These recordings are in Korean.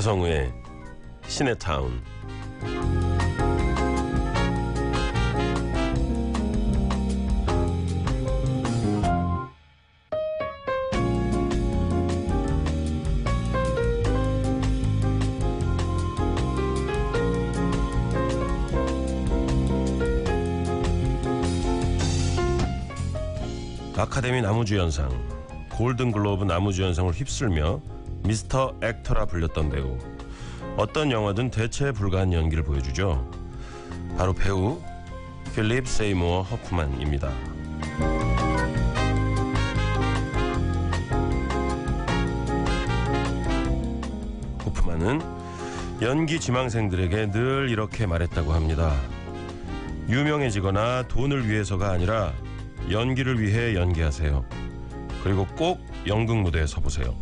배성우의 시네타운 아카데미 나무주연상, 골든글로브 나무주연상을 휩쓸며 미스터 액터라 불렸던 배우. 어떤 영화든 대체 불가한 연기를 보여주죠. 바로 배우 필립 세이모어 허프만입니다. 허프만은 연기 지망생들에게 늘 이렇게 말했다고 합니다. 유명해지거나 돈을 위해서가 아니라 연기를 위해 연기하세요. 그리고 꼭 연극 무대에 서보세요.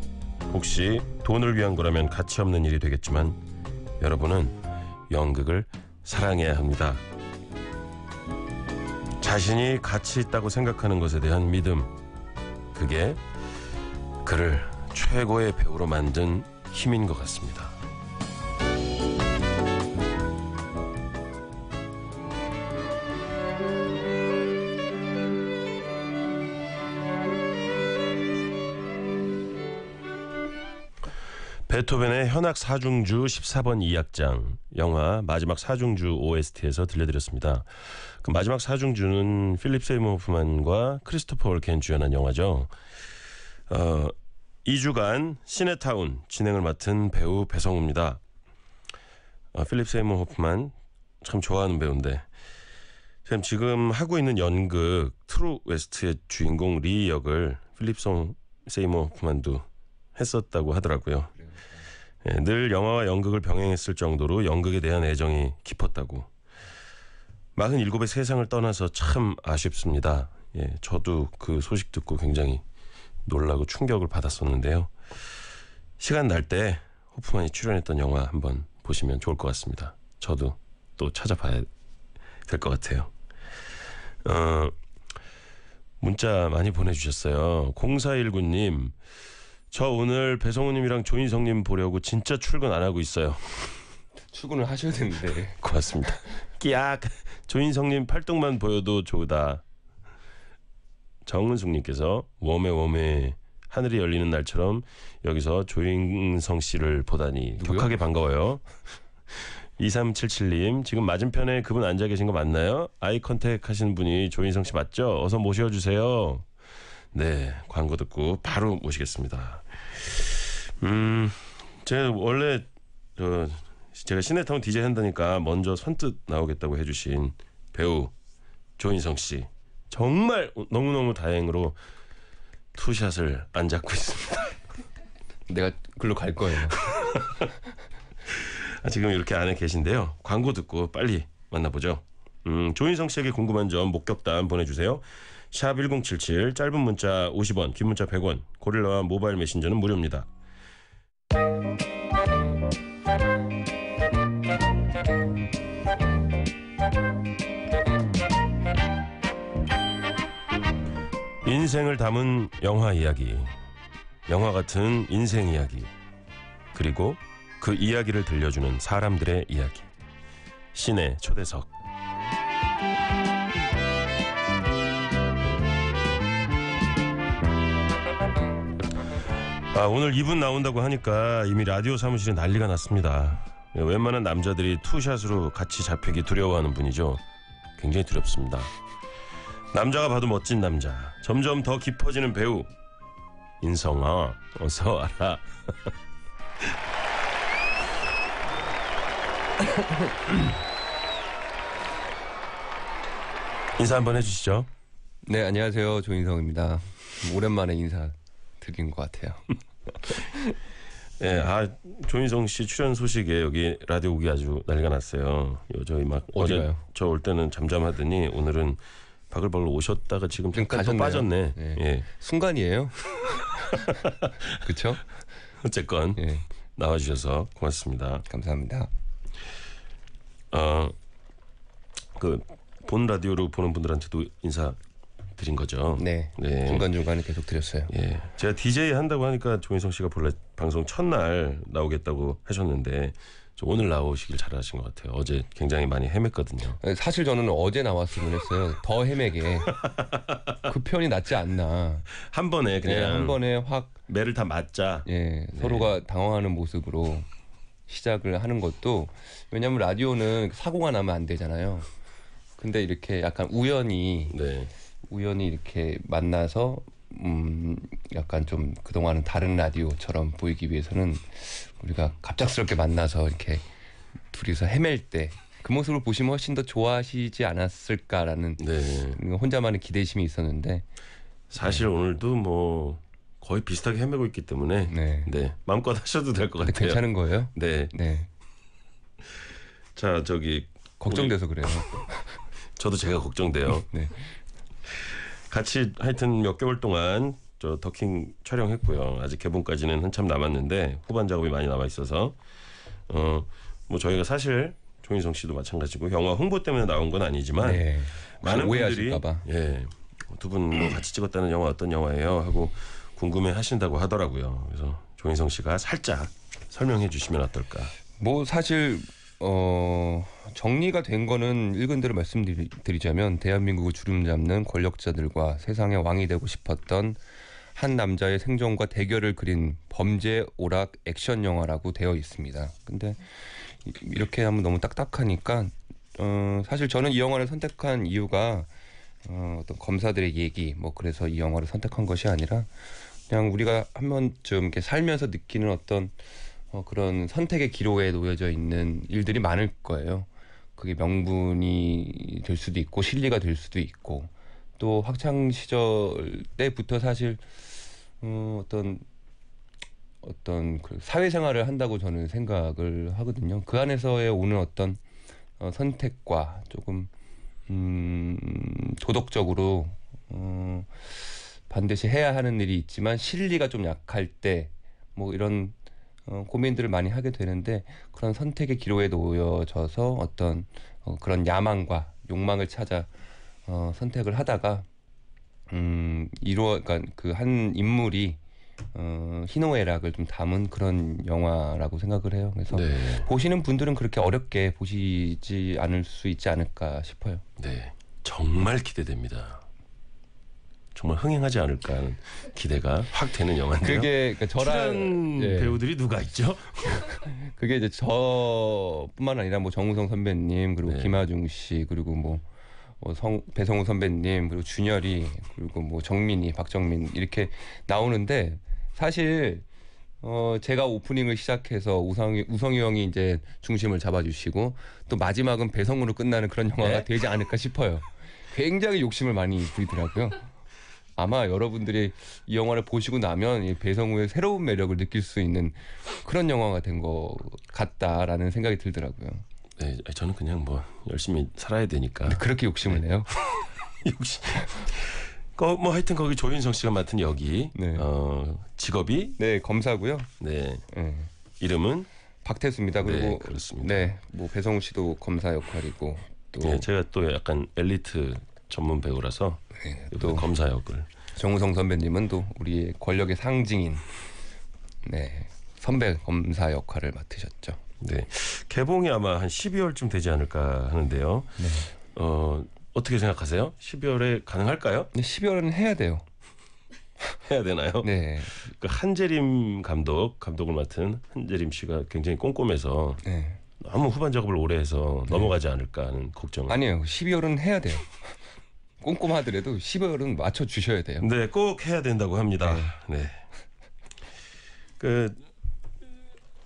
혹시 돈을 위한 거라면 가치 없는 일이 되겠지만 여러분은 연극을 사랑해야 합니다. 자신이 가치 있다고 생각하는 것에 대한 믿음. 그게 그를 최고의 배우로 만든 힘인 것 같습니다. 베토벤의 현악 사중주 14번 2악장 영화 마지막 사중주 OST에서 들려드렸습니다. 그 마지막 사중주는 필립 세이머 호프만과 크리스토퍼 올켄 주연한 영화죠. 어, 2주간 시네타운 진행을 맡은 배우 배성우입니다. 어, 필립 세이머 호프만 참 좋아하는 배우인데 지금 지금 하고 있는 연극 트루 웨스트의 주인공 리 역을 필립 세이머 호프만도 했었다고 하더라고요. 예, 늘 영화와 연극을 병행했을 정도로 연극에 대한 애정이 깊었다고. 47의 세상을 떠나서 참 아쉽습니다. 예, 저도 그 소식 듣고 굉장히 놀라고 충격을 받았었는데요. 시간 날 때 호프만이 출연했던 영화 한번 보시면 좋을 것 같습니다. 저도 또 찾아봐야 될 것 같아요. 어, 문자 많이 보내주셨어요. 0419님, 저 오늘 배성우님이랑 조인성님 보려고 진짜 출근 안 하고 있어요. 출근을 하셔야 되는데. 고맙습니다. 끼악. 조인성님 팔뚝만 보여도 좋다. 정은숙님께서 웜에 웜에 하늘이 열리는 날처럼 여기서 조인성 씨를 보다니 누구요? 격하게 반가워요. 2377님 지금 맞은편에 그분 앉아 계신 거 맞나요? 아이 컨택 하시는 분이 조인성 씨 맞죠? 어서 모셔주세요. 네, 광고 듣고 바로 모시겠습니다. 음, 제가 원래 저 제가 시네타운 디제이 한다니까 먼저 선뜻 나오겠다고 해주신 배우 조인성 씨 정말 너무 너무 다행으로 투샷을 안 잡고 있습니다. 내가 글로 갈 거예요. 지금 이렇게 안에 계신데요. 광고 듣고 빨리 만나보죠. 음, 조인성 씨에게 궁금한 점 목격담 보내주세요. 샵1077 짧은 문자 50원 긴 문자 100원 고릴라와 모바일 메신저는 무료입니다. 인생을 담은 영화 이야기 영화 같은 인생 이야기 그리고 그 이야기를 들려주는 사람들의 이야기 신의 초대석 아, 오늘 이분 나온다고 하니까 이미 라디오 사무실에 난리가 났습니다. 예, 웬만한 남자들이 투샷으로 같이 잡히기 두려워하는 분이죠. 굉장히 두렵습니다. 남자가 봐도 멋진 남자. 점점 더 깊어지는 배우. 인성아, 어서 와라. 인사 한번 해주시죠. 네, 안녕하세요. 조인성입니다. 오랜만에 인사 특인 것 같아요. 예, 아 조인성 씨 출연 소식에 여기 라디오 오기 아주 난리가 났어요. 요 저희 막 어제 저 올 때는 잠잠하더니 오늘은 바글바글 오셨다가 지금 잠깐 또 빠졌네. 예. 예. 순간이에요. 그렇죠? 어쨌건 예. 나와 주셔서 고맙습니다. 감사합니다. 어그 본 라디오로 보는 분들한테도 인사 드린 거죠. 네. 네. 중간중간에 계속 드렸어요. 예. 제가 DJ 한다고 하니까 조인성 씨가 본래 방송 첫날 나오겠다고 하셨는데 오늘 나오시길 잘하신 것 같아요. 어제 굉장히 많이 헤맸거든요. 네, 사실 저는 어제 나왔으면 했어요. 더 헤매게. 그표현이 낫지 않나. 한 번에 네, 그냥 네, 한 번에 확 매를 다 맞자. 예. 네. 서로가 당황하는 모습으로 시작을 하는 것도 왜냐하면 라디오는 사고가 나면 안 되잖아요. 근데 이렇게 약간 우연히 네. 우연히 이렇게 만나서 음 약간 좀 그동안은 다른 라디오처럼 보이기 위해서는 우리가 갑작스럽게 만나서 이렇게 둘이서 헤맬 때 그 모습을 보시면 훨씬 더 좋아하시지 않았을까라는 네. 혼자만의 기대심이 있었는데 사실 네. 오늘도 뭐 거의 비슷하게 헤매고 있기 때문에 네, 네 마음껏 하셔도 될것 네, 같아요. 괜찮은 거예요? 네. 네. 자 저기 걱정돼서 우리... 그래요. 저도 제가 걱정돼요. 네. 같이 하여튼 몇 개월 동안 저 더킹 촬영했고요. 아직 개봉까지는 한참 남았는데 후반 작업이 많이 남아 있어서 어 뭐 저희가 사실 종인성 씨도 마찬가지고 영화 홍보 때문에 나온 건 아니지만 네. 많은 분들이 예. 두분 뭐 같이 찍었다는 영화 어떤 영화예요 하고 궁금해 하신다고 하더라고요. 그래서 종인성 씨가 살짝 설명해 주시면 어떨까? 뭐 사실 어, 정리가 된 거는 읽은 대로 말씀드리자면 대한민국을 주름 잡는 권력자들과 세상의 왕이 되고 싶었던 한 남자의 생존과 대결을 그린 범죄 오락 액션 영화라고 되어 있습니다. 근데 이렇게 하면 너무 딱딱하니까 어, 사실 저는 이 영화를 선택한 이유가 어, 어떤 검사들의 얘기 뭐 그래서 이 영화를 선택한 것이 아니라 그냥 우리가 한 번쯤 이렇게 살면서 느끼는 어떤 어, 그런 선택의 기록에 놓여져 있는 일들이 많을 거예요. 그게 명분이 될 수도 있고 실리가 될 수도 있고 또 학창 시절 때부터 사실 음, 어떤 어떤 그 사회생활을 한다고 저는 생각을 하거든요. 그 안에서의 오는 어떤 어, 선택과 조금 음, 도덕적으로 어, 반드시 해야 하는 일이 있지만 실리가 좀 약할 때 뭐 이런 어, 고민들을 많이 하게 되는데 그런 선택의 기로에 놓여져서 어떤 어, 그런 야망과 욕망을 찾아 어, 선택을 하다가 음, 이루어 그러니까 그한 인물이 어, 희노애락을 좀 담은 그런 영화라고 생각을 해요. 그래서 네. 보시는 분들은 그렇게 어렵게 보시지 않을 수 있지 않을까 싶어요. 네, 정말 기대됩니다. 정말 흥행하지 않을까 하는 기대가 확 되는 영화인데요. 그게 그러니까 저랑 예. 배우들이 누가 있죠? 그게 이제 저뿐만 아니라 뭐 정우성 선배님 그리고 네. 김하중 씨 그리고 뭐 어, 성, 배성우 선배님 그리고 준열이 그리고 뭐 정민이 박정민 이렇게 나오는데 사실 어, 제가 오프닝을 시작해서 우성 우성이 형이 이제 중심을 잡아주시고 또 마지막은 배성우로 끝나는 그런 영화가 네? 되지 않을까 싶어요. 굉장히 욕심을 많이 부리더라고요. 아마 여러분들이 이 영화를 보시고 나면 배성우의 새로운 매력을 느낄 수 있는 그런 영화가 된 것 같다라는 생각이 들더라고요. 네, 저는 그냥 뭐 열심히 살아야 되니까. 그렇게 욕심을 네. 내요? 욕심. 뭐 하여튼 거기 조윤성 씨가 맡은 여기 네. 어, 직업이 네 검사고요. 네. 네. 이름은 박태수입니다. 네, 그리고 네, 그렇습니다. 네, 뭐 배성우 씨도 검사 역할이고 또 네, 제가 또 약간 엘리트 전문 배우라서 네, 또 검사 역을 정우성 선배님은 또 우리의 권력의 상징인 네 선배 검사 역할을 맡으셨죠. 네 개봉이 아마 한 12월쯤 되지 않을까 하는데요. 네. 어 어떻게 생각하세요? 12월에 가능할까요? 네, 12월은 해야 돼요. 해야 되나요? 네. 그 한재림 감독 감독을 맡은 한재림 씨가 굉장히 꼼꼼해서 네. 너무 후반 작업을 오래 해서 네. 넘어가지 않을까 하는 걱정. 아니에요. 12월은 해야 돼요. 꼼꼼하더라도 10월은 맞춰 주셔야 돼요. 네, 꼭 해야 된다고 합니다. 네. 네. 그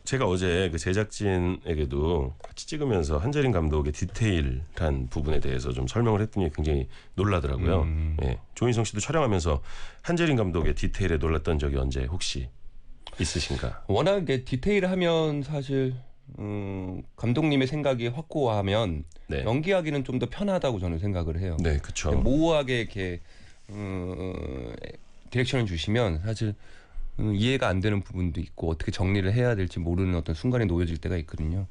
제가 어제 그 제작진에게도 같이 찍으면서 한재린 감독의 디테일한 부분에 대해서 좀 설명을 했더니 굉장히 놀라더라고요. 음. 예. 조인성 씨도 촬영하면서 한재린 감독의 디테일에 놀랐던 적이 언제 혹시 있으신가? 워낙에 디테일하면 사실 음, 감독님의 생각이 확고하면 네. 연기하기는 좀 더 편하다고 저는 생각을 해요. 네, 그렇죠. 모호하게 이렇게 음, 디렉션을 주시면 사실 음, 이해가 안 되는 부분도 있고 어떻게 정리를 해야 될지 모르는 어떤 순간이 놓여질 때가 있거든요.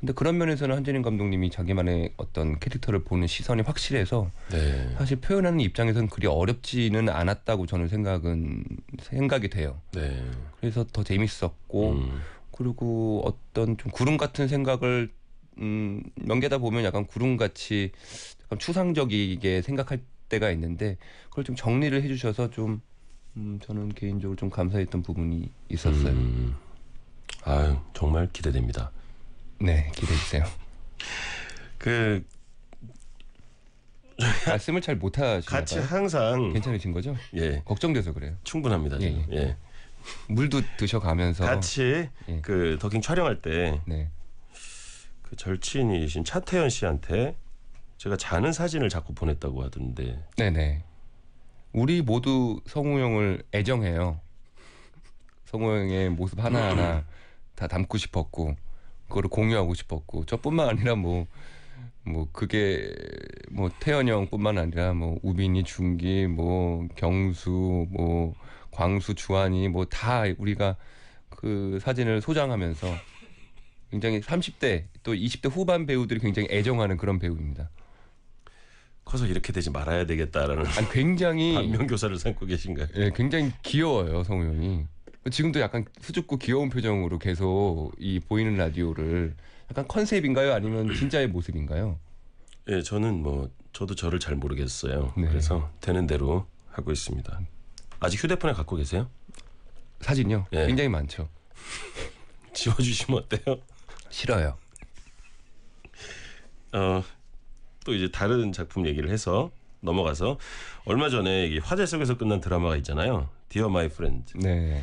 근데 그런 면에서는 한재림 감독님이 자기만의 어떤 캐릭터를 보는 시선이 확실해서 네. 사실 표현하는 입장에서는 그리 어렵지는 않았다고 저는 생각은 생각이 돼요. 네. 그래서 더 재밌었고 음. 그리고 어떤 좀 구름 같은 생각을 음, 넘겨다 보면 약간 구름같이 약간 추상적이게 생각할 때가 있는데 그걸 좀 정리를 해주셔서 좀 음, 저는 개인적으로 좀 감사했던 부분이 있었어요. 음, 아유 정말 기대됩니다. 네 기대해 주세요. 그 말씀을 잘 못하시나요? 같이 항상 괜찮으신 거죠? 예 걱정돼서 그래요. 충분합니다. 예, 예. 예. 물도 드셔가면서 같이 예. 그 더킹 촬영할 때그 네. 그 절친이신 차태현 씨한테 제가 자는 사진을 자꾸 보냈다고 하던데. 네네. 우리 모두 성우 형을 애정해요. 성우 형의 모습 하나하나 다 담고 싶었고 그거를 공유하고 싶었고 저뿐만 아니라 뭐뭐 뭐 그게 뭐 태연 형뿐만 아니라 뭐 우빈이, 준기, 뭐 경수, 뭐 광수, 주한이 뭐 다 우리가 그 사진을 소장하면서 굉장히 30대 또 20대 후반 배우들이 굉장히 애정하는 그런 배우입니다. 커서 이렇게 되지 말아야 되겠다라는 아니, 굉장히 반면 교사를 삼고 계신가요? 예, 굉장히 귀여워요 성우 형이. 지금도 약간 수줍고 귀여운 표정으로 계속 이 보이는 라디오를 약간 컨셉인가요? 아니면 진짜의 모습인가요? 예, 저는 뭐 저도 저를 잘 모르겠어요. 네. 그래서 되는 대로 하고 있습니다. 아직 휴대폰에 갖고 계세요? 사진요? 예. 굉장히 많죠. 지워주시면 어때요? 싫어요. 어, 또 이제 다른 작품 얘기를 해서 넘어가서 얼마 전에 이게 화제 속에서 끝난 드라마가 있잖아요. 디어 마이 프렌드. 네.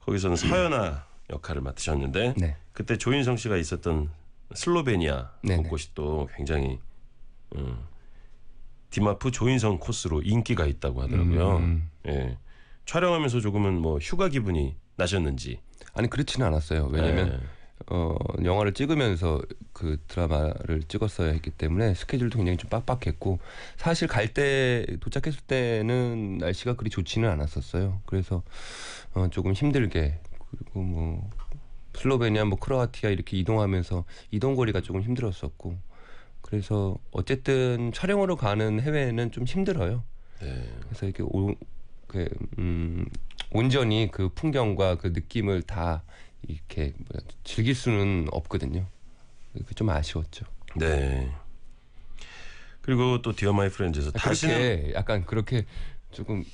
거기서는 서연아 역할을 맡으셨는데 네. 그때 조인성 씨가 있었던 슬로베니아 곳곳이 네, 네. 또 굉장히 음, 디마프 조인성 코스로 인기가 있다고 하더라고요. 음. 예. 촬영하면서 조금은 뭐 휴가 기분이 나셨는지 아니 그렇지는 않았어요. 왜냐면 네. 어, 영화를 찍으면서 그 드라마를 찍었어야 했기 때문에 스케줄도 굉장히 좀 빡빡했고 사실 갈 때 도착했을 때는 날씨가 그리 좋지는 않았었어요. 그래서 어, 조금 힘들게 그리고 뭐 슬로베니아 뭐 크로아티아 이렇게 이동하면서 이동 거리가 조금 힘들었었고 그래서 어쨌든 촬영으로 가는 해외는 좀 힘들어요. 네. 그래서 이렇게 오, 그 음, 온전히 그 풍경과 그 느낌을 다 이렇게 뭐야, 즐길 수는 없거든요. 그좀 아쉬웠죠. 네. 그리고 또 디어 마이 프렌즈에서 다시는 약간 그렇게 조금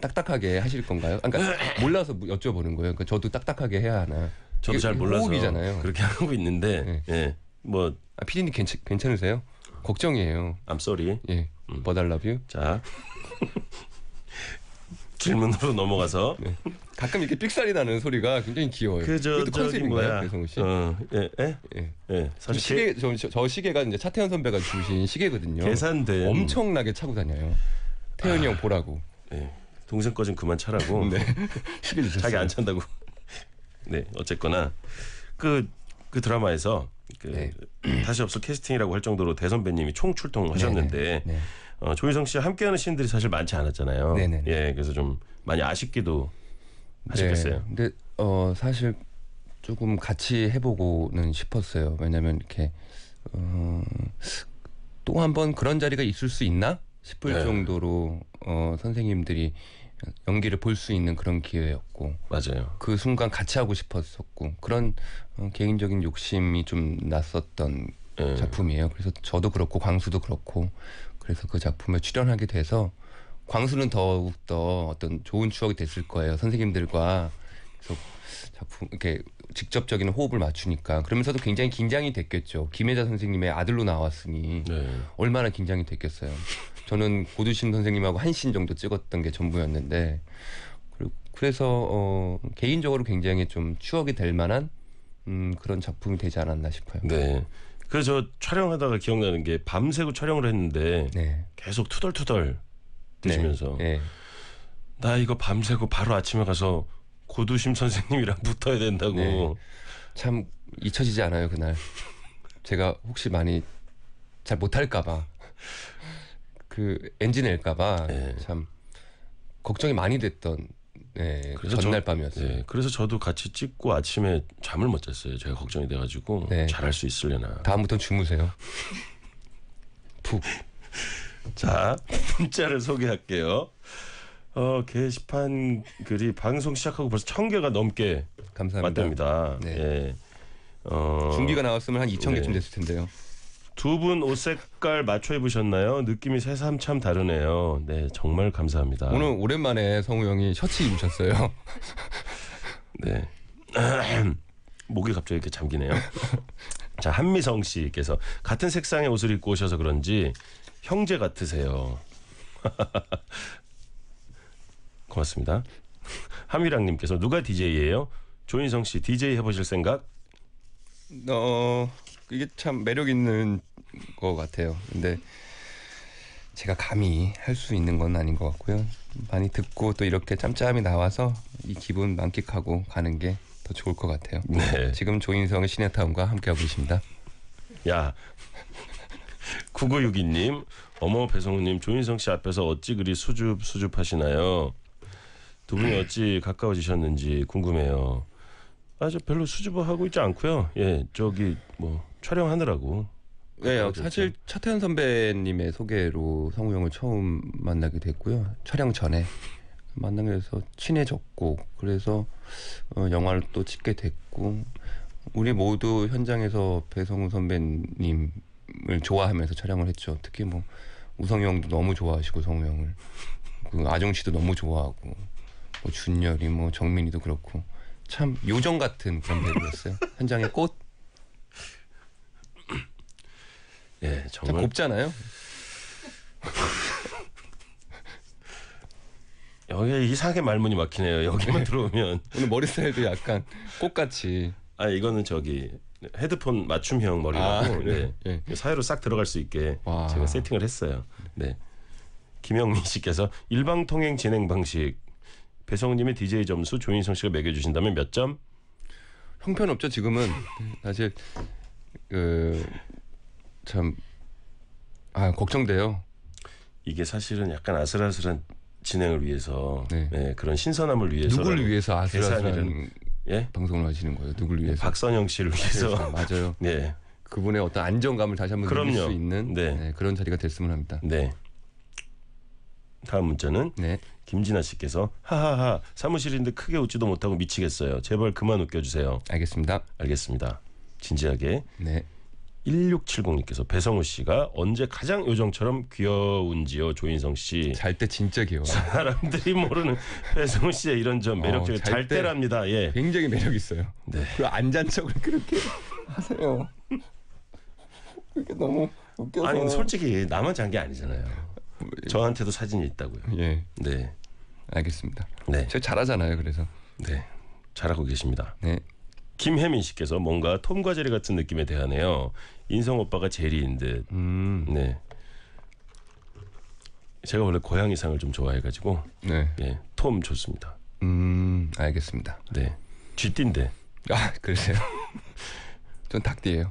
딱딱하게 하실 건가요? 그러니까 몰라서 뭐 여쭤보는 거예요. 그러니까 저도 딱딱하게 해야 하나. 저도 잘 몰라서 호흡이잖아요. 그렇게 하고 있는데 네. 예. 뭐 아, 피디님 괜찮, 괜찮으세요? 걱정이에요. I'm sorry. 예. 음. But I 자. 질문으로 넘어가서 네. 가끔 이렇게 삑살이 나는 소리가 굉장히 귀여워요. 그저 컨셉인가요, 배성우 씨? 어, 예, 예, 예. 예 사실 시계 저, 저, 시계가 이제 차태현 선배가 주신 시계거든요. 계산된 엄청나게 차고 다녀요. 태현이 아, 형 보라고. 예. 동생 거좀 그만 차라고. 네. 시계 주셨어요. 자기 안 찬다고. 네, 어쨌거나 그그 그 드라마에서 그 네. 다시 없을 캐스팅이라고 할 정도로 대선배님이 총 출동하셨는데. 네, 네, 네. 어, 조희성 씨와 함께하는 신들이 사실 많지 않았잖아요. 네네. 예, 그래서 좀 많이 아쉽기도 하셨겠어요. 네. 근데 어 사실 조금 같이 해보고는 싶었어요. 왜냐면 이렇게 어, 또한 번 그런 자리가 있을 수 있나 싶을 네. 정도로 어, 선생님들이 연기를 볼 수 있는 그런 기회였고 맞아요. 그 순간 같이 하고 싶었었고 그런 어, 개인적인 욕심이 좀 났었던 네. 작품이에요. 그래서 저도 그렇고 광수도 그렇고 그래서 그 작품에 출연하게 돼서 광수는 더욱더 어떤 좋은 추억이 됐을 거예요. 선생님들과 그래서 작품 이렇게 직접적인 호흡을 맞추니까 그러면서도 굉장히 긴장이 됐겠죠. 김혜자 선생님의 아들로 나왔으니 네. 얼마나 긴장이 됐겠어요. 저는 고두심 선생님하고 한 신 정도 찍었던 게 전부였는데 그래서 어 개인적으로 굉장히 좀 추억이 될 만한 음 그런 작품이 되지 않았나 싶어요. 네. 그래서 촬영하다가 기억나는 게 밤새고 촬영을 했는데 네. 계속 투덜투덜 드시면서 네. 네. 나 이거 밤새고 바로 아침에 가서 고두심 선생님이랑 붙어야 된다고 네. 참 잊혀지지 않아요 그날 제가 혹시 많이 잘 못할까봐 그 엔진 낼까봐 네. 참 걱정이 많이 됐던 네, 그래서 전날 저, 밤이었어요. 네, 그래서 저도 같이 찍고 아침에 잠을 못 잤어요. 제가 걱정이 돼가지고 네. 잘할 수있으려나 다음부터 주무세요. 푹. 자 문자를 소개할게요. 어, 게시판 글이 방송 시작하고 벌써 천 개가 넘게 감사합니다. 맞답니다. 네. 예. 어, 준비가 나왔으면 한2 0 0 0 개쯤 됐을 텐데요. 두분옷 색깔 맞춰 입으셨나요? 느낌이 새삼 참 다르네요. 네, 정말 감사합니다. 오늘 오랜만에 성우 형이 셔츠 입으셨어요. 네. 목이 갑자기 이렇게 잠기네요. 자, 한미성 씨께서 같은 색상의 옷을 입고 오셔서 그런지 형제 같으세요. 고맙습니다. 함유랑 님께서 누가 DJ예요? 조인성 씨 DJ 해 보실 생각? 어... 이게 참 매력 있는 것 같아요. 근데 제가 감히 할 수 있는 건 아닌 것 같고요. 많이 듣고 또 이렇게 짬짬이 나와서 이 기분 만끽하고 가는 게 더 좋을 것 같아요. 네. 지금 조인성의 시네타운과 함께하고 계십니다. 야. 9962님, 어머 배성우님, 조인성 씨 앞에서 어찌 그리 수줍 수줍하시나요? 두 분이 네. 어찌 가까워지셨는지 궁금해요. 아, 저 별로 수줍어하고 있지 않고요. 예, 저기 뭐 촬영하느라고. 네, 아, 사실 그렇죠. 차태현 선배님의 소개로 성우 형을 처음 만나게 됐고요. 촬영 전에 만나게 돼서 친해졌고 그래서 어, 영화를 또 찍게 됐고 우리 모두 현장에서 배성우 선배님을 좋아하면서 촬영을 했죠. 특히 뭐우성 형도 너무 좋아하시고 성우 형을 그 아정 씨도 너무 좋아하고 뭐 준열이 뭐 정민이도 그렇고 참 요정 같은 그런 배우였어요. 현장의 꽃. 예, 정말 곱잖아요. 여기 이상하게 말문이 막히네요. 여기만 네. 들어오면 오늘 머리 스타일도 약간 꽃같이. 아 이거는 저기 헤드폰 맞춤형 머리라고 아, 네. 네. 사이로 싹 들어갈 수 있게 와. 제가 세팅을 했어요. 네. 김영민 씨께서 일방 통행 진행 방식 배성님의 DJ 점수 조인성 씨가 매겨주신다면 몇 점? 형편없죠 지금은 사실 그참 아, 걱정돼요. 이게 사실은 약간 아슬아슬한 진행을 위해서 네. 네, 그런 신선함을 위해서 누굴 위해서 아슬아슬한 예? 방송을 하시는 거예요? 누굴 위해서? 박선영 씨를 위해서 맞아요. 네. 그분의 어떤 안정감을 다시 한번 그럼요. 수 있는 네. 네, 그런 자리가 됐으면 합니다. 네. 다음 문자는 네. 김진아 씨께서 하하하 사무실인데 크게 웃지도 못하고 미치겠어요. 제발 그만 웃겨주세요. 알겠습니다. 알겠습니다. 진지하게. 네. 1670님께서 배성우 씨가 언제 가장 요정처럼 귀여운지요 조인성 씨. 잘 때 진짜 귀여워. 사람들이 모르는 배성우 씨의 이런 점 매력적인 어, 잘, 잘 때랍니다. 예. 굉장히 매력 있어요. 네. 그안 잔척을 그렇게 하세요. 그게 너무 웃겨서. 아니 솔직히 나만 잔 게 아니잖아요. 뭐, 예. 저한테도 사진이 있다고요. 예. 네. 알겠습니다. 네. 제가 잘하잖아요. 그래서. 네. 잘하고 계십니다. 네. 김혜민 씨께서 뭔가 톰과 제리 같은 느낌에 대하네요. 인성 오빠가 제리인 듯. 음. 네. 제가 원래 고양이상을 좀 좋아해가지고 네. 예, 톰 좋습니다. 음, 알겠습니다. 네. 쥐띠인데. 아, 그러세요? 전 닭띠예요.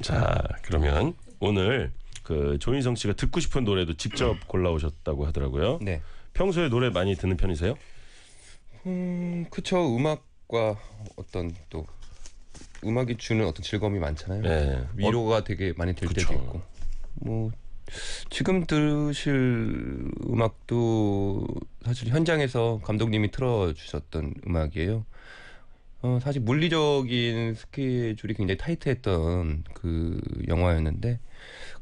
자, 그러면 오늘 그 조인성 씨가 듣고 싶은 노래도 직접 골라오셨다고 하더라고요. 네. 평소에 노래 많이 듣는 편이세요? 음, 그쵸. 음악과 어떤 또 음악이 주는 어떤 즐거움이 많잖아요. 네. 위로가 어, 되게 많이 될 그쵸. 때도 있고. 뭐 지금 들으실 음악도 사실 현장에서 감독님이 틀어주셨던 음악이에요. 어, 사실 물리적인 스케줄이 굉장히 타이트했던 그 영화였는데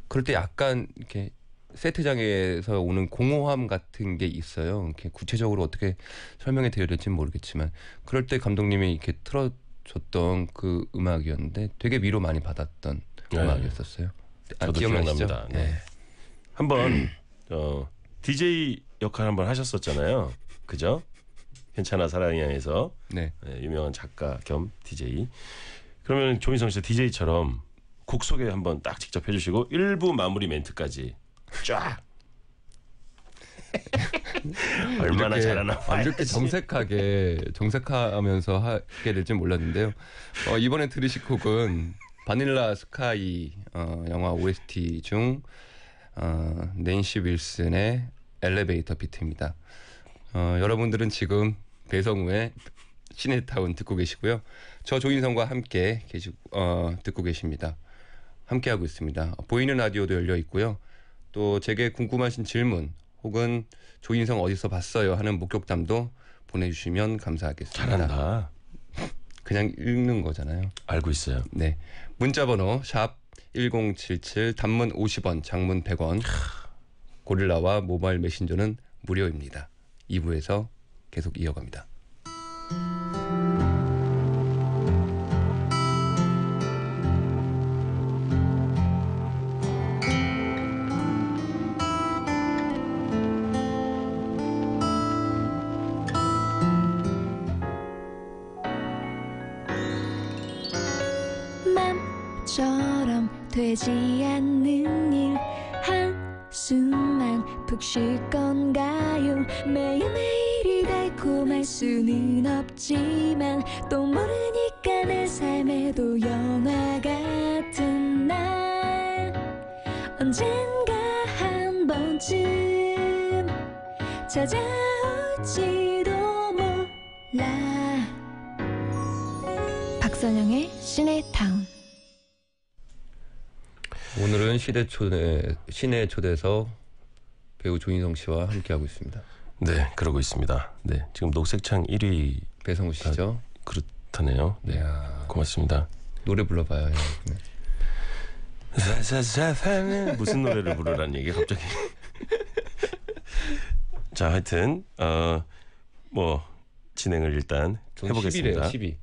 그럴 때 약간 이렇게 세트장에서 오는 공허함 같은 게 있어요. 이렇게 구체적으로 어떻게 설명해 드려야 될지는 모르겠지만 그럴 때 감독님이 이렇게 틀어 줬던 그 음악이었는데 되게 위로 많이 받았던 네. 음악이었었어요. 아, 저도 기억납니다. 네. 네. 한번 어, DJ 역할 한번 하셨었잖아요. 그죠? 괜찮아 사랑이야에서 네. 네. 유명한 작가 겸 DJ. 그러면 조민성씨 DJ처럼 곡 소개 한번 딱 직접 해주시고 일부 마무리 멘트까지 쫙 아, 얼마나 이렇게, 잘하나 봐야지. 아, 이렇게 정색하게 정색하면서 하게 될지 몰랐는데요. 어, 이번에 들으실 곡은 바닐라 스카이 어, 영화 OST 중 어, 낸시 윌슨의 엘리베이터 비트입니다. 어, 여러분들은 지금 배성우의 시네타운 듣고 계시고요. 저 조인성과 함께 계시, 어, 듣고 계십니다. 함께 하고 있습니다. 보이는 라디오도 열려 있고요. 또 제게 궁금하신 질문 혹은 조인성 어디서 봤어요 하는 목격담도 보내주시면 감사하겠습니다. 잘한다. 그냥 읽는 거잖아요. 알고 있어요. 네. 문자번호 샵 1077 단문 50원 장문 100원 고릴라와 모바일 메신저는 무료입니다. 2부에서 계속 이어갑니다. 되지 않는 일 한숨만 푹 쉴 건가요 매일매일이 달콤할 수는 없지만 또 모르니까 내 삶에도 영화 같은 날 언젠가 한 번쯤 찾아 시대 초대 시내 초대서 배우 조인성 씨와 함께 하고 있습니다. 네, 그러고 있습니다. 네, 지금 녹색창 1위 배성우 씨죠? 아, 그렇다네요. 네, 이야. 고맙습니다. 노래 불러봐요. 예. 무슨 노래를 부르라는 얘기 갑자기. 자, 하여튼 어, 뭐 진행을 일단 해보겠습니다. 10이래요, 10위.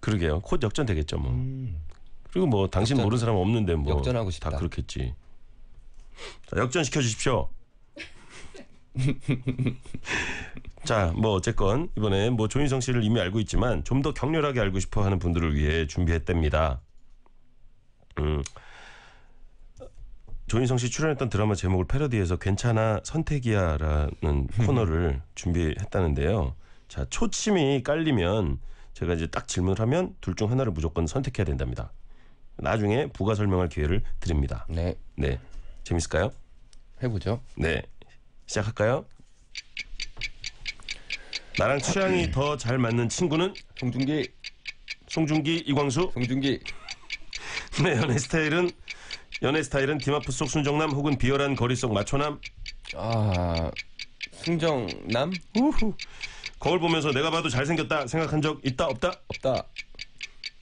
그러게요. 곧 역전 되겠죠, 뭐. 음. 그리고 뭐 당신 역전, 모르는 사람 없는데 뭐 역전하고 싶다. 다 그렇겠지. 자, 역전시켜 주십시오. 자, 뭐 어쨌건 이번에 뭐 조인성 씨를 이미 알고 있지만 좀 더 격렬하게 알고 싶어 하는 분들을 위해 준비했답니다. 음. 조인성 씨 출연했던 드라마 제목을 패러디해서 괜찮아 선택이야라는 코너를 준비했다는데요. 자, 초침이 깔리면 제가 이제 딱 질문을 하면 둘 중 하나를 무조건 선택해야 된답니다. 나중에 부가 설명할 기회를 드립니다. 네. 네. 재밌을까요? 해보죠. 네. 시작할까요? 나랑 취향이 아, 그- 더잘 맞는 친구는 송중기, 송중기, 이광수. 송중기, 네, 연애 스타일은 연애 스타일은 디마프 속 순정남 혹은 비열한 거리 속 마초남. 아 승정남 우후. 거울 보면서 내가 봐도 잘생겼다 생각한 적 있다 없다? 없다.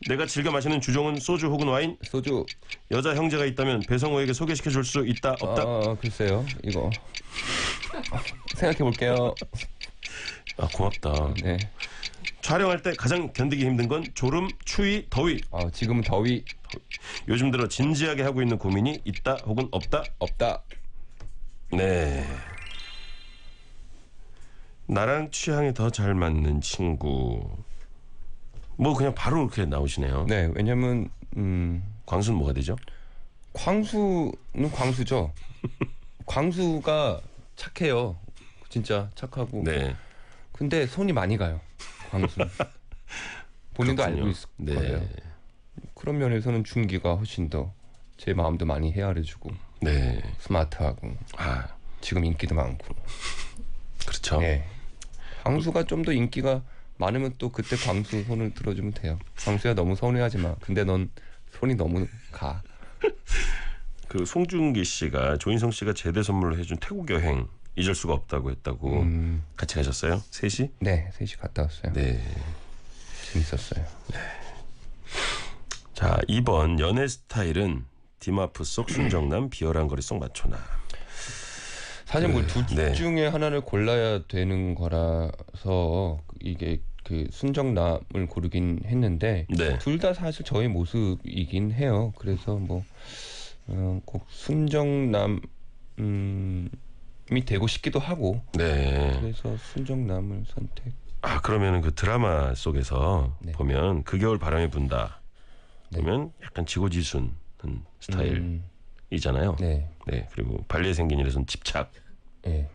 내가 즐겨 마시는 주종은 소주 혹은 와인. 소주. 여자 형제가 있다면 배성호에게 소개시켜 줄 수 있다 없다. 아, 아 글쎄요. 이거 생각해 볼게요. 아 고맙다. 네. 촬영할 때 가장 견디기 힘든 건 졸음, 추위, 더위. 아 지금 은 더위. 요즘 들어 진지하게 하고 있는 고민이 있다 혹은 없다. 없다. 네. 나랑 취향이 더 잘 맞는 친구. 뭐 그냥 바로 이렇게 나오시네요. 네, 왜냐면 음 광수는 뭐가 되죠? 광수는 광수죠. 광수가 착해요. 진짜 착하고. 네. 근데 손이 많이 가요. 광수. 본인도 알고 있을 네. 거예요. 그런 면에서는 중기가 훨씬 더 제 마음도 많이 헤아려주고 네. 스마트하고 아 지금 인기도 많고 그렇죠. 네. 광수가 좀 더 인기가 많으면 또 그때 광수 손을 들어주면 돼요. 광수야 너무 서운해하지 마. 근데 넌 손이 너무 가. 그 송중기 씨가 조인성 씨가 제대 선물로 해준 태국 여행 잊을 수가 없다고 했다고 음. 같이 가셨어요? 셋이? 네, 셋이 갔다 왔어요. 네. 재밌었어요. 네. 자, 2번 연애 스타일은 디마프 속 순정남 비열한 거리 속 맞춰나. 사실 그, 뭐 뭐둘 네. 네. 중에 하나를 골라야 되는 거라서 이게 그 순정남을 고르긴 했는데 네. 둘다 사실 저의 모습이긴 해요. 그래서 뭐꼭 어, 순정남 음이 되고 싶기도 하고 네. 그래서 순정남을 선택. 아 그러면은 그 드라마 속에서 네. 보면 그 겨울 바람이 분다 네. 보면 약간 지고지순 스타일이잖아요. 음. 네. 네 그리고 발리에 생긴 일에선 집착. 네. 예.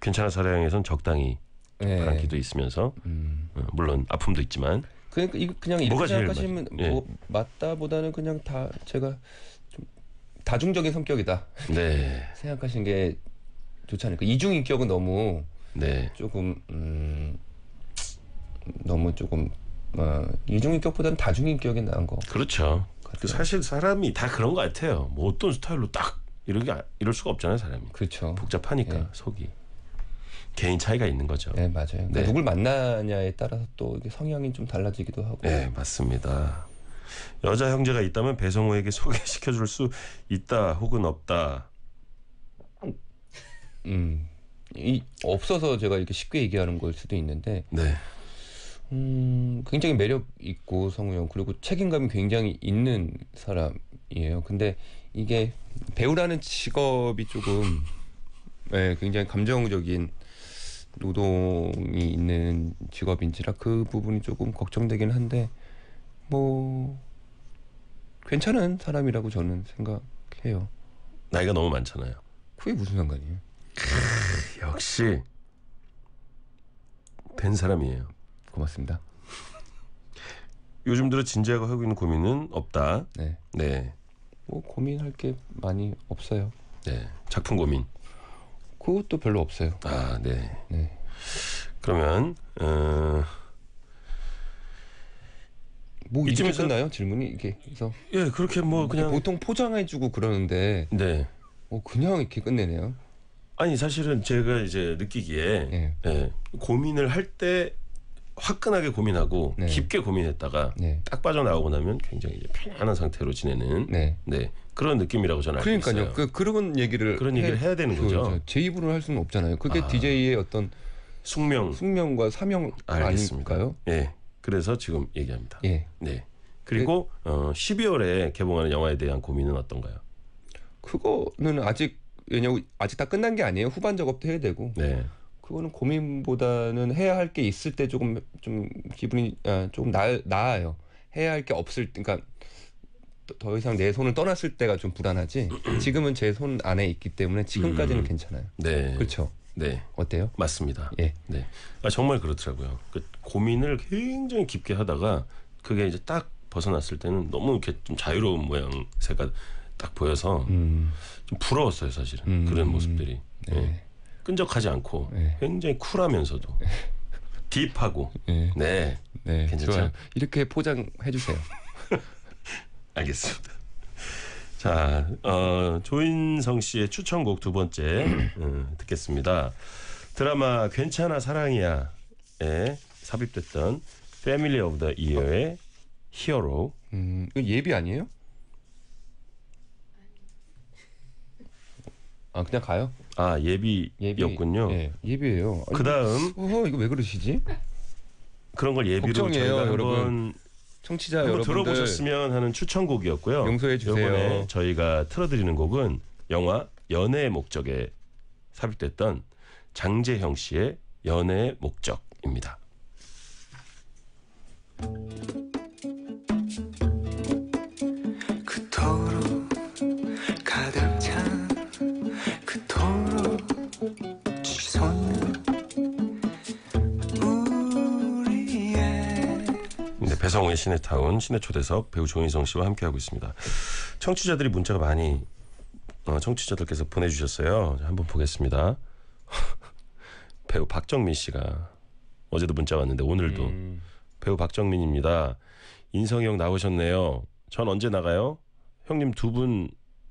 괜찮아 사랑에선 적당히. 네. 바람기도 예. 있으면서 음. 어, 물론 아픔도 있지만 그러니까 이거 그냥 이렇게 생각하시면 맞, 예. 뭐 예. 맞다보다는 그냥 다 제가 좀 다중적인 성격이다 네. 생각하신 게 좋지 않을까 이중 인격은 너무 네. 조금 음, 너무 조금 어, 이중 인격보다는 다중 인격이 나은 거 그렇죠 같아요. 사실 사람이 다 그런 것 같아요 뭐 어떤 스타일로 딱 이러기 아, 이럴 수가 없잖아요 사람이 그렇죠 복잡하니까 예. 속이 개인 차이가 있는 거죠. 네, 맞아요. 그러니까 네. 누굴 만나냐에 따라서 또 성향이 좀 달라지기도 하고. 네, 맞습니다. 여자 형제가 있다면 배성호에게 소개시켜 줄수 있다 혹은 없다. 음. 이 없어서 제가 이렇게 쉽게 얘기하는 걸 수도 있는데. 네. 음, 굉장히 매력 있고 성우 형 그리고 책임감이 굉장히 있는 사람이에요. 근데 이게 배우라는 직업이 조금 네, 굉장히 감정적인 노동이 있는 직업인지라 그 부분이 조금 걱정되긴 한데 뭐 괜찮은 사람이라고 저는 생각해요. 나이가 너무 많잖아요. 그게 무슨 상관이에요? 역시 된 사람이에요. 고맙습니다. 요즘 들어 진지하게 하고 있는 고민은 없다. 네. 네. 뭐 고민할 게 많이 없어요. 네. 작품 고민. 많고 또 별로 없어요. 아, 네. 네. 그러면 어... 뭐 이쯤에서 나요 질문이 이게 그래서 예 그렇게 뭐 그냥 보통 포장해주고 그러는데 네. 어, 그냥 이렇게 끝내네요. 아니 사실은 제가 이제 느끼기에 네. 예, 고민을 할때 화끈하게 고민하고 네. 깊게 고민했다가 네. 딱 빠져나오고 나면 굉장히 이제 편안한 상태로 지내는 네. 네. 그런 느낌이라고 저는 알고 그러니까요. 있 그, 그런 얘기를 그런 얘기를 해, 야 되는 그렇죠. 제 입으로 할 수는 없잖아요. 그게 아, DJ의 어떤 숙명, 숙명과 사명 습니다 아닐까요? 예. 그래서 지금 얘기합니다. 예. 네. 그리고 예. 어, 12월에 개봉하는 영화에 대한 고민은 어떤가요? 그거는 아직 왜냐고 아직 다 끝난 게 아니에요. 후반 작업도 해야 되고. 네. 그거는 고민보다는 해야 할 게 있을 때 조금 좀 기분이 아, 조금 나, 나아요. 해야 할 게 없을 그러니까 더 이상 내 손을 떠났을 때가 좀 불안하지. 지금은 제 손 안에 있기 때문에 지금까지는 음. 괜찮아요. 네, 그렇죠. 네, 어때요? 맞습니다. 예, 네, 아, 정말 그렇더라고요. 그 고민을 굉장히 깊게 하다가 그게 이제 딱 벗어났을 때는 너무 이렇게 좀 자유로운 모양새가 딱 보여서 음. 좀 부러웠어요, 사실은 음. 그런 모습들이. 네. 예. 끈적하지 않고 네. 굉장히 쿨하면서도 네. 딥하고 네. 네. 네. 괜찮죠? 좋아요. 이렇게 포장해 주세요. 알겠습니다. 자, 어, 조인성 씨의 추천곡 두 번째 음, 듣겠습니다. 드라마 괜찮아 사랑이야에 삽입됐던 패밀리 오브 더 이어의 히어로. 음, 예비 아니에요? 아 그냥 가요? 아 예비였군요. 예비. 예, 예비예요. 그다음 어 이거 왜 그러시지? 그런 걸 예비로 걱정이에요, 저희가 여러분. 한번 청취자 여러분 들어보셨으면 하는 추천곡이었고요. 용서해 주세요. 이번에 저희가 틀어드리는 곡은 영화 연애의 목적에 삽입됐던 장재형 씨의 연애의 목적입니다. 배성우의 시내타운 시내 초대석 배우 조인성 씨와 함께하고 있습니다. 청취자들이 문자가 많이 어, 청취자들께서 보내주셨어요. 한번 보겠습니다. 배우 박정민 씨가 어제도 문자 왔는데 오늘도 음. 배우 박정민입니다. 인성이 형 나오셨네요. 전 언제 나가요? 형님 두 분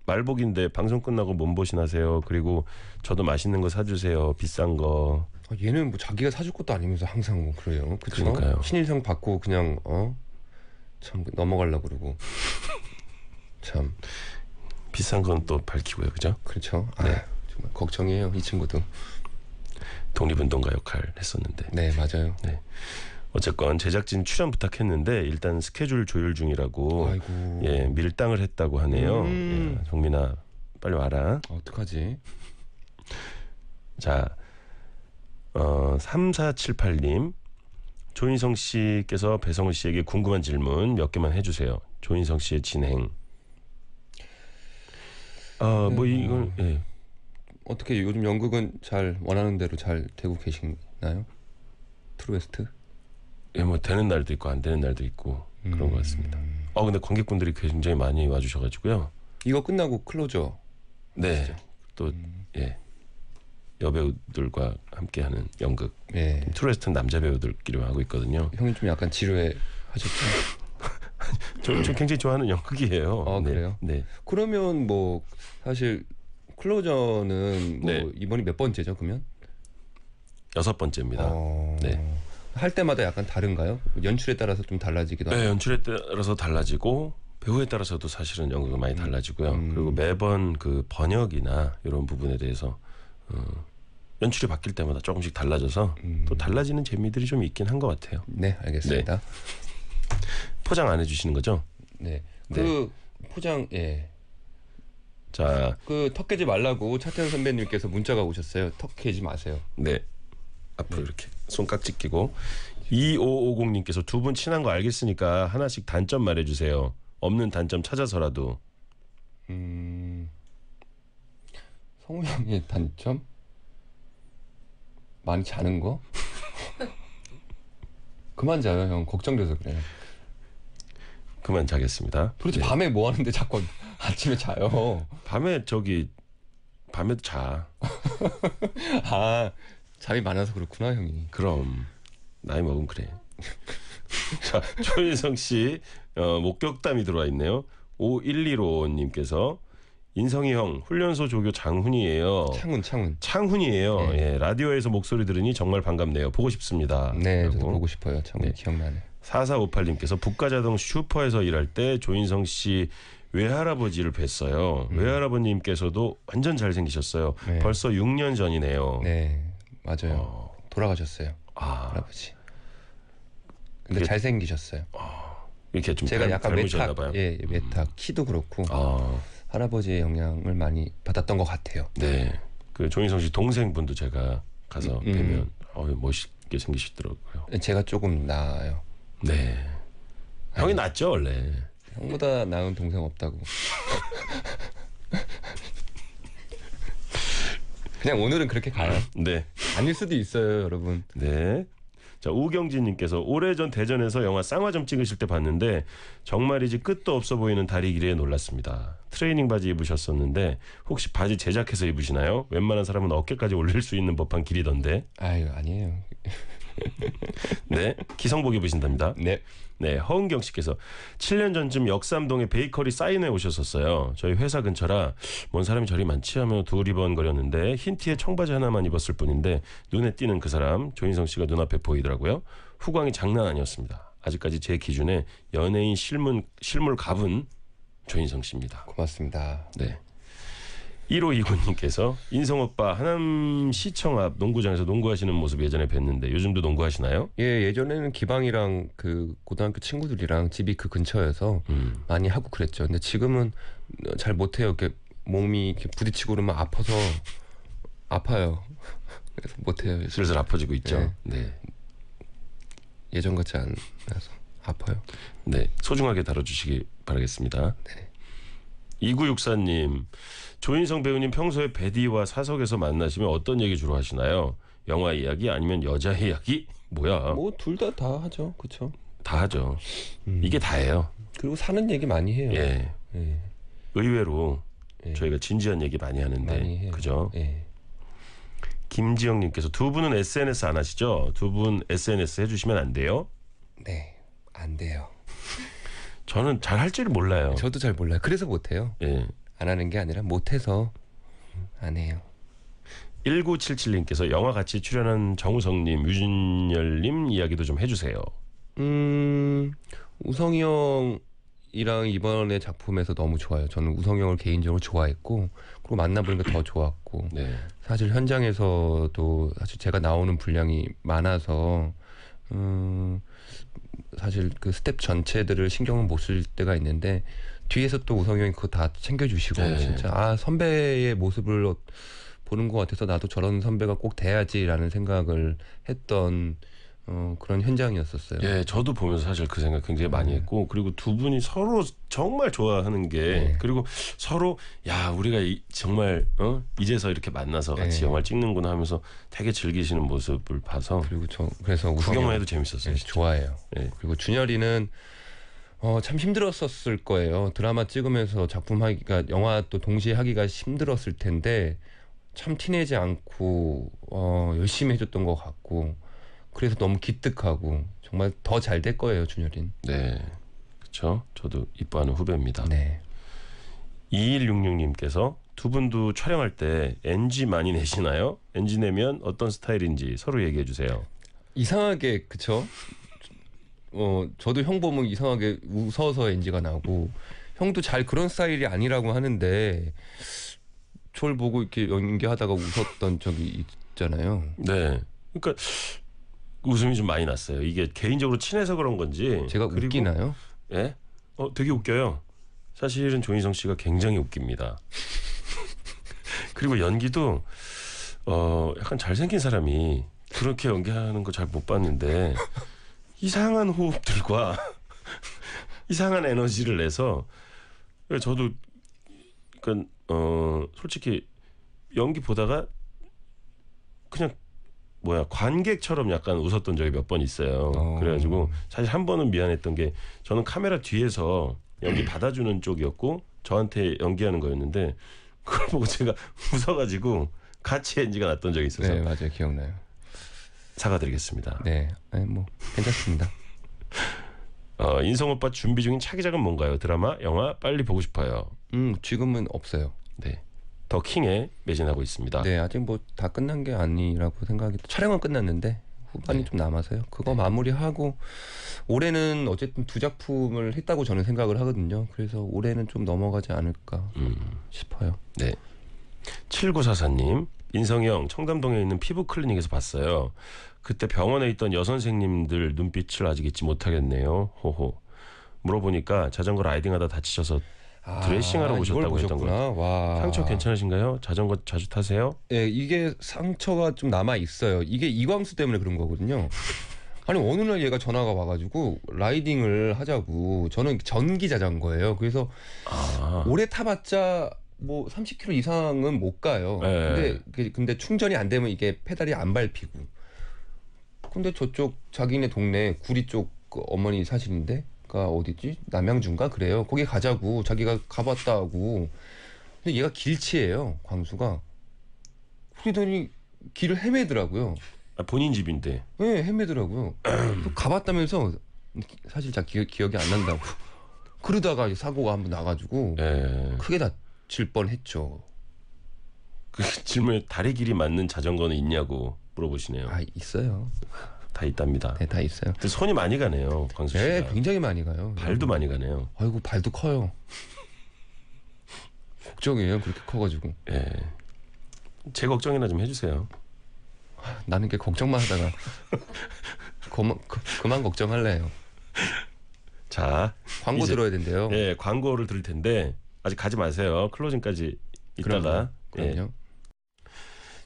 말복인데 방송 끝나고 몸보신 하세요. 그리고 저도 맛있는 거 사주세요. 비싼 거. 아, 얘는 뭐 자기가 사줄 것도 아니면서 항상 뭐 그래요. 그쵸? 그러니까요. 신인상 받고 그냥 어? 참 넘어가려고 그러고. 참 비싼 건 또 밝히고요. 그죠? 그렇죠. 아, 네. 정말 걱정이에요. 이 친구도. 독립운동가 역할 했었는데. 네, 맞아요. 네. 어쨌건 제작진 출연 부탁했는데 일단 스케줄 조율 중이라고 아이고. 예 밀당을 했다고 하네요. 음. 예, 정민아 빨리 와라. 어떡하지? 자 어, 3478님. 조인성 씨께서 배성우 씨에게 궁금한 질문 몇 개만 해주세요. 조인성 씨의 진행. 아, 뭐 네. 이걸 예. 어떻게 요즘 연극은 잘 원하는 대로 잘 되고 계신가요 트루웨스트? 예, 뭐 되는 날도 있고 안 되는 날도 있고 음. 그런 것 음. 같습니다. 어, 근데 관객분들이 굉장히 많이 와주셔가지고요. 이거 끝나고 클로저. 네. 하시또 음. 예. 여배우들과 함께하는 연극 예. 트로에스턴 남자 배우들끼리 하고 있거든요. 형이 좀 약간 지루해 하셨죠? 저는 굉장히 좋아하는 연극이에요. 아 네. 그래요? 네. 그러면 뭐 사실 클로저는 뭐 네. 이번이 몇 번째죠? 그러면 여섯 번째입니다. 어... 네. 할 때마다 약간 다른가요? 연출에 따라서 좀 달라지기도 네, 하고. 네, 연출에 따라서 달라지고 배우에 따라서도 사실은 연극은 많이 음. 달라지고요. 음. 그리고 매번 그 번역이나 이런 부분에 대해서 어, 연출이 바뀔 때마다 조금씩 달라져서 음. 또 달라지는 재미들이 좀 있긴 한 것 같아요. 네, 알겠습니다. 네. 포장 안 해주시는 거죠? 네. 네. 그 네. 포장 예. 자, 그 턱깨지 말라고 차태현 선배님께서 문자가 오셨어요. 턱깨지 마세요. 네. 앞으로 네. 이렇게 손깍지 끼고 2550님께서 두 분 친한 거 알겠으니까 하나씩 단점 말해 주세요. 없는 단점 찾아서라도. 음. 성우 형의 단점? 많이 자는 거? 그만 자요, 형. 걱정돼서 그래요. 그만 자겠습니다. 도대체 네. 밤에 뭐 하는데 자꾸 아침에 자요? 밤에 저기 밤에 자. 아, 잠이 많아서 그렇구나, 형이. 그럼 나이 먹은 그래. 자, 조혜성 씨 어, 목격담이 들어와 있네요. 오1 1로님께서 인성이 형 훈련소 조교 장훈이에요. 창훈 창훈. 창훈이에요. 네. 예, 라디오에서 목소리 들으니 정말 반갑네요. 보고 싶습니다. 네, 저도 보고 싶어요. 창훈 네. 기억나네. 4458님께서 북가자동 슈퍼에서 일할 때 조인성 씨 외할아버지를 뵀어요. 음. 외할아버님께서도 완전 잘생기셨어요. 네. 벌써 6년 전이네요. 네, 맞아요. 어. 돌아가셨어요. 아. 할아버지. 근데 그게... 잘생기셨어요. 어. 이렇게 좀 제가 닮, 약간 외탁, 예, 외탁 음. 키도 그렇고. 아. 할아버지의 영향을 많이 받았던 것 같아요. 네. 그 종인성 씨 동생분도 제가 가서 음. 뵈면 어 멋있게 생기시더라고요. 네, 제가 조금 나아요. 네. 형이 낫죠 원래. 형보다 나은 동생 없다고. 그냥 오늘은 그렇게 가요. 네. 아닐 수도 있어요, 여러분. 네. 자, 우경진님께서 오래전 대전에서 영화 쌍화점 찍으실 때 봤는데 정말이지 끝도 없어 보이는 다리 길이에 놀랐습니다. 트레이닝 바지 입으셨었는데 혹시 바지 제작해서 입으시나요? 웬만한 사람은 어깨까지 올릴 수 있는 법한 길이던데. 아유 아니에요. 네, 기성복 입으신답니다. 네. 네, 허은경 씨께서 7년 전쯤 역삼동의 베이커리 사인회 오셨었어요. 저희 회사 근처라 뭔 사람이 저리 많지 하며 두리번거렸는데 흰 티에 청바지 하나만 입었을 뿐인데 눈에 띄는 그 사람 조인성 씨가 눈앞에 보이더라고요. 후광이 장난 아니었습니다. 아직까지 제 기준에 연예인 실물 실물 갑은 조인성 씨입니다. 고맙습니다. 네. 1호 2군님께서 인성 오빠 하남 시청 앞 농구장에서 농구하시는 모습 예전에 뵀는데 요즘도 농구하시나요? 예, 예전에는 기방이랑 그 고등학교 친구들이랑 집이 그 근처여서 음. 많이 하고 그랬죠. 근데 지금은 잘 못해요. 이렇게 몸이 이렇게 부딪히고 그러면 아파서 아파요. 그래서 못해요. 요즘. 슬슬 아파지고 있죠. 예. 네. 예전 같지 않아서 아파요. 네, 소중하게 다뤄주시기 바라겠습니다. 네. 2964님 조인성 배우님 평소에 베디와 사석에서 만나시면 어떤 얘기 주로 하시나요? 영화 이야기 아니면 여자 이야기? 뭐야? 뭐 둘 다 다 하죠. 그렇죠? 다 하죠. 음. 이게 다예요. 그리고 사는 얘기 많이 해요. 예. 예. 의외로 예. 저희가 진지한 얘기 많이 하는데 많이 그죠? 예. 김지영님께서 두 분은 SNS 안 하시죠? 두 분 SNS 해주시면 안 돼요? 네, 안 돼요. 저는 잘 할 줄 몰라요. 저도 잘 몰라요. 그래서 못해요. 예. 안 하는 게 아니라 못해서 안 해요. 1977님께서 영화 같이 출연한 정우성님, 유준열님 이야기도 좀 해주세요. 음, 우성이 형이랑 이번에 작품에서 너무 좋아요. 저는 우성이 형을 개인적으로 좋아했고, 그리고 만나보니까 더 좋았고, 네. 사실 현장에서도 사실 제가 나오는 분량이 많아서, 음, 사실 그 스텝 전체들을 신경을 못쓸 때가 있는데, 뒤에서 또 우성이 형이 그거 다 챙겨주시고 네. 진짜 아 선배의 모습을 어, 보는 것 같아서 나도 저런 선배가 꼭 돼야지라는 생각을 했던 어, 그런 현장이었었어요. 예, 저도 보면서 사실 그 생각 굉장히 많이 음. 했고 그리고 두 분이 서로 정말 좋아하는 게 네. 그리고 서로 야 우리가 이, 정말 어? 이제서 이렇게 만나서 같이 네. 영화를 찍는구나 하면서 되게 즐기시는 모습을 봐서 그리고 저 그래서 구경만 해도 재밌었어요. 네, 좋아해요. 네. 그리고 준열이는 어, 참 힘들었었을 거예요. 드라마 찍으면서 작품 하기가, 영화 또 동시에 하기가 힘들었을 텐데, 참 티내지 않고, 어, 열심히 해줬던 것 같고, 그래서 너무 기특하고, 정말 더 잘 될 거예요, 준열인. 네. 그쵸. 저도 이뻐하는 후배입니다. 네. 2166님께서 두 분도 촬영할 때 NG 많이 내시나요? NG 내면 어떤 스타일인지 서로 얘기해 주세요. 이상하게 그쵸 어 저도 형 보면 이상하게 웃어서 엔지가 나고 형도 잘 그런 스타일이 아니라고 하는데 저를 보고 이렇게 연기하다가 웃었던 적이 있잖아요. 네. 그러니까 웃음이 좀 많이 났어요. 이게 개인적으로 친해서 그런 건지 제가 그리고, 웃기나요? 예? 어 되게 웃겨요. 사실은 조인성 씨가 굉장히 웃깁니다. 그리고 연기도 어 약간 잘생긴 사람이 그렇게 연기하는 거 잘 못 봤는데 이상한 호흡들과 이상한 에너지를 내서 저도 그니까어 솔직히 연기 보다가 그냥 뭐야 관객처럼 약간 웃었던 적이 몇 번 있어요. 오. 어. 그래가지고 사실 한 번은 미안했던 게 저는 카메라 뒤에서 연기 받아주는 쪽이었고 저한테 연기하는 거였는데 그걸 보고 제가 웃어가지고 같이 엔지가 났던 적이 있어서 네 맞아요 기억나요. 사과드리겠습니다. 네, 네뭐 괜찮습니다. 어, 인성 오빠 준비 중인 차기작은 뭔가요? 드라마, 영화 빨리 보고 싶어요. 음, 지금은 없어요. 네. 더 킹에 매진하고 있습니다. 네, 아직 뭐 다 끝난 게 아니라고 생각이 촬영은 끝났는데 후반이 네. 좀 남아서요. 그거 네. 마무리하고 올해는 어쨌든 두 작품을 했다고 저는 생각을 하거든요. 그래서 올해는 좀 넘어가지 않을까 음. 싶어요. 네. 7944님 인성형 청담동에 있는 피부 클리닉에서 봤어요. 그때 병원에 있던 여선생님들 눈빛을 아직 잊지 못하겠네요. 호호. 물어보니까 자전거 라이딩하다 다치셔서 아, 드레싱하러 아, 오셨다고 했던 거예요. 와. 상처 괜찮으신가요? 자전거 자주 타세요? 예, 네, 이게 상처가 좀 남아 있어요. 이게 이광수 때문에 그런 거거든요. 아니 어느 날 얘가 전화가 와가지고 라이딩을 하자고 저는 전기 자전거예요. 그래서 아. 오래 타봤자 뭐 30km 이상은 못 가요. 네. 근데 그, 근데 충전이 안 되면 이게 페달이 안 밟히고. 근데 저쪽 자기네 동네 구리 쪽 그 어머니 사실인데가 어디지 남양주인가 그래요. 거기 가자고 자기가 가봤다고. 근데 얘가 길치예요 광수가. 그러더니 길을 헤매더라고요. 아, 본인 집인데. 네 헤매더라고요. 가봤다면서 사실 잘 기, 기억이 안 난다고. 그러다가 사고가 한번 나가지고 네. 크게 다. 질 뻔했죠. 그 질문에 다리 길이 맞는 자전거는 있냐고 물어보시네요. 아 있어요. 다 있답니다. 네, 다 있어요. 근데 손이 많이 가네요, 광수 씨가. 네, 굉장히 많이 가요. 발도 많이 가네요. 아이고 발도 커요. 걱정이에요, 그렇게 커가지고. 예. 네. 제 걱정이나 좀 해주세요. 나는 게 걱정만 하다가 그만, 그, 그만 걱정할래요. 자, 광고 이제, 들어야 된대요. 네, 광고를 들을 텐데 아직 가지 마세요. 클로징까지 있다가. 예. 그럼요.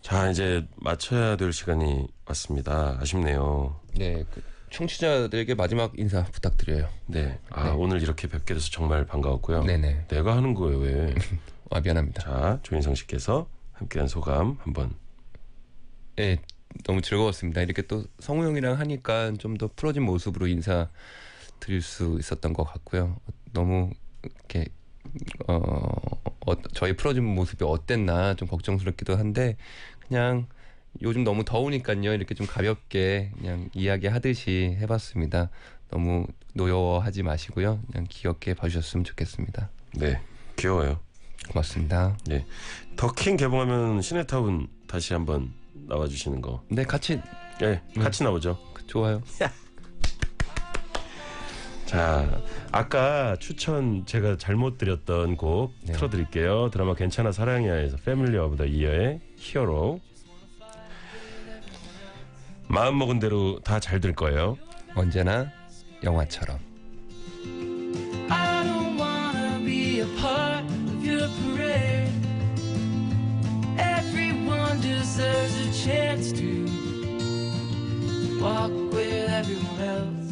자 이제 맞춰야 될 시간이 왔습니다. 아쉽네요. 네. 그 청취자들에게 마지막 인사 부탁드려요. 네. 아 네. 오늘 이렇게 뵙게 돼서 정말 반가웠고요. 네네. 내가 하는 거예요 왜? 아 미안합니다. 자 조인성 씨께서 함께한 소감 한번. 네. 너무 즐거웠습니다. 이렇게 또 성우 형이랑 하니까 좀 더 풀어진 모습으로 인사 드릴 수 있었던 것 같고요. 너무 이렇게 어, 어, 저희 풀어진 모습이 어땠나 좀 걱정스럽기도 한데 그냥 요즘 너무 더우니까요 이렇게 좀 가볍게 그냥 이야기하듯이 해봤습니다. 너무 노여워하지 마시고요 그냥 귀엽게 봐주셨으면 좋겠습니다. 네, 귀여워요. 고맙습니다. 네, 더킹 개봉하면 시네타운 다시 한번 나와주시는 거. 네, 같이. 네, 같이 네. 나오죠. 좋아요. 자, 아까 추천 제가 잘못 드렸던 곡 네. 틀어드릴게요. 드라마 괜찮아 사랑이야에서 패밀리 오브 더 이어의 히어로. 마음 먹은 대로 다잘될 거예요. 언제나 영화처럼. deserves a chance to walk with everyone else.